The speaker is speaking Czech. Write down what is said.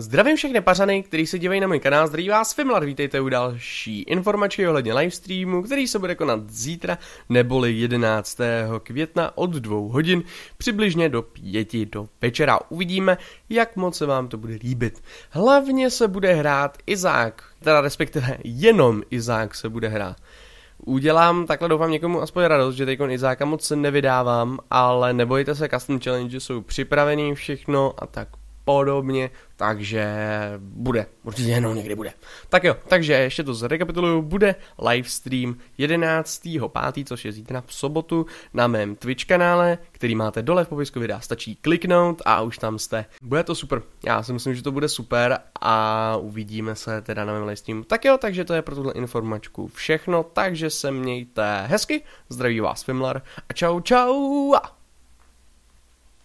Zdravím všechny pařany, kteří se dívají na můj kanál, zdraví vás Fimlar, vítejte u další informačky ohledně livestreamu, který se bude konat zítra, neboli 11. května od 2 hodin, přibližně do 5 do večera. Uvidíme, jak moc se vám to bude líbit. Hlavně se bude hrát Izák, teda respektive jenom Izák se bude hrát. Udělám takhle doufám někomu aspoň radost, že teďkon Izáka moc nevydávám, ale nebojte se, custom challenge jsou připravený všechno a tak podobně, takže bude, určitě jenom někdy bude. Tak jo, takže ještě to zrekapituluju, bude livestream 11.5., což je zítra v sobotu na mém Twitch kanále, který máte dole v popisku videa, stačí kliknout a už tam jste. Bude to super, já si myslím, že to bude super a uvidíme se teda na mém livestreamu. Tak jo, takže to je pro tuhle informačku všechno, takže se mějte hezky, zdraví vás Fimlar a čau čau!